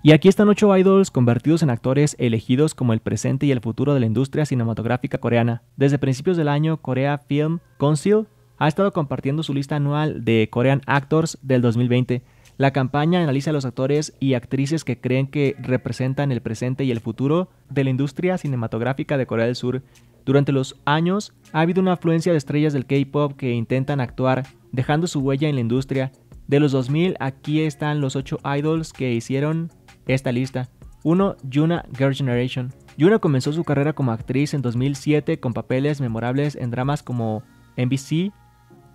Y aquí están ocho idols convertidos en actores elegidos como el presente y el futuro de la industria cinematográfica coreana. Desde principios del año, Korea Film Council ha estado compartiendo su lista anual de Korean Actors del 2020. La campaña analiza a los actores y actrices que creen que representan el presente y el futuro de la industria cinematográfica de Corea del Sur. Durante los años ha habido una afluencia de estrellas del K-Pop que intentan actuar, dejando su huella en la industria. De los 2000, aquí están los 8 idols que hicieron esta lista. 1. Yuna Girl Generation. Yuna comenzó su carrera como actriz en 2007 con papeles memorables en dramas como NBC,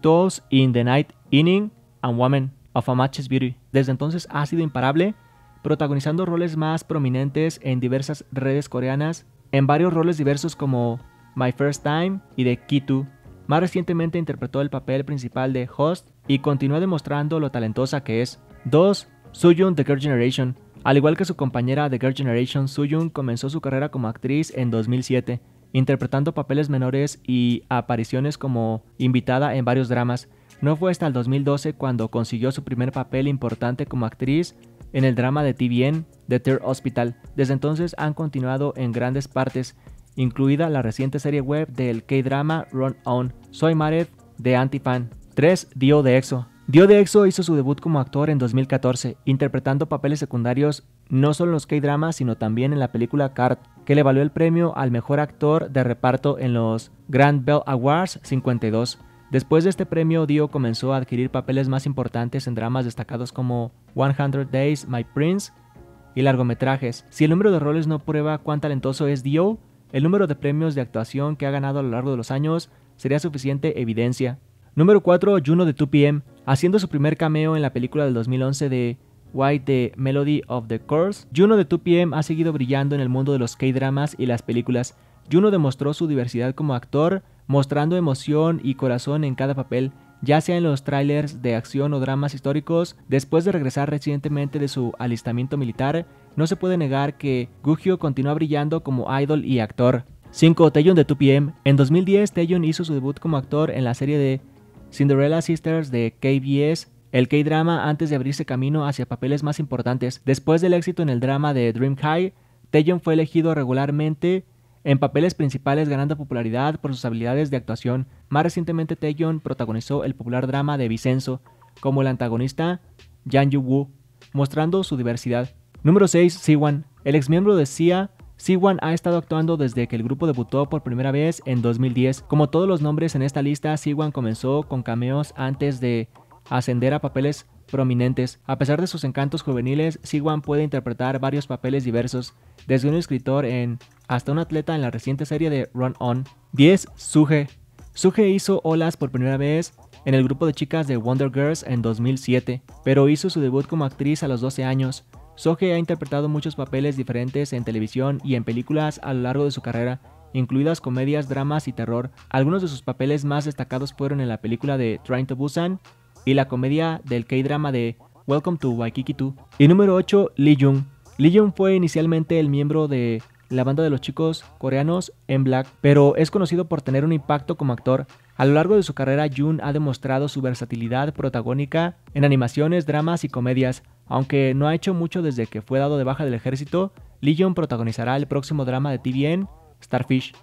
Toast in the Night Inning and Woman of a Matches Beauty. Desde entonces ha sido imparable, protagonizando roles más prominentes en diversas redes coreanas, en varios roles diversos como My First Time y The Kitu. Más recientemente interpretó el papel principal de Host y continúa demostrando lo talentosa que es. 2. Young The Girl Generation al igual que su compañera de Girl Generation, soo young comenzó su carrera como actriz en 2007, interpretando papeles menores y apariciones como invitada en varios dramas. No fue hasta el 2012 cuando consiguió su primer papel importante como actriz en el drama de TVN, The Third Hospital. Desde entonces han continuado en grandes partes, incluida la reciente serie web del K-drama Run On. Soy Maret de Antifan. 3. Dio de EXO. Dio de Exo hizo su debut como actor en 2014, interpretando papeles secundarios no solo en los K-dramas, sino también en la película Cart, que le valió el premio al mejor actor de reparto en los Grand Bell Awards 52. Después de este premio, Dio comenzó a adquirir papeles más importantes en dramas destacados como 100 Days, My Prince y largometrajes. Si el número de roles no prueba cuán talentoso es Dio, el número de premios de actuación que ha ganado a lo largo de los años sería suficiente evidencia. Número 4, Juno de 2PM haciendo su primer cameo en la película del 2011 de White The Melody of the Curse. Juno de 2PM ha seguido brillando en el mundo de los K-dramas y las películas. Juno demostró su diversidad como actor, mostrando emoción y corazón en cada papel, ya sea en los trailers de acción o dramas históricos. Después de regresar recientemente de su alistamiento militar, no se puede negar que Gugio continúa brillando como idol y actor. 5. Taeyong de 2PM. En 2010, Taeyong hizo su debut como actor en la serie de Cinderella Sisters de KBS, el K-drama antes de abrirse camino hacia papeles más importantes. Después del éxito en el drama de Dream High, Taeyeon fue elegido regularmente en papeles principales ganando popularidad por sus habilidades de actuación. Más recientemente Taeyeon protagonizó el popular drama de Vicenzo como el antagonista Yang Yu-woo, mostrando su diversidad. Número 6, Siwan. El exmiembro de SIA. Siwan ha estado actuando desde que el grupo debutó por primera vez en 2010. Como todos los nombres en esta lista, Siwan comenzó con cameos antes de ascender a papeles prominentes. A pesar de sus encantos juveniles, Siwan puede interpretar varios papeles diversos, desde un escritor en hasta un atleta en la reciente serie de Run On. 10. Suge. Suge hizo olas por primera vez en el grupo de chicas de Wonder Girls en 2007, pero hizo su debut como actriz a los 12 años. Soge ha interpretado muchos papeles diferentes en televisión y en películas a lo largo de su carrera, incluidas comedias, dramas y terror. Algunos de sus papeles más destacados fueron en la película de Trying to Busan y la comedia del K-drama de Welcome to Waikiki 2. Y número 8, Lee Jung. Lee Jung fue inicialmente el miembro de la banda de los chicos coreanos en Black, pero es conocido por tener un impacto como actor. A lo largo de su carrera, Jun ha demostrado su versatilidad protagónica en animaciones, dramas y comedias. Aunque no ha hecho mucho desde que fue dado de baja del ejército, Lee Jung protagonizará el próximo drama de TVN, Starfish.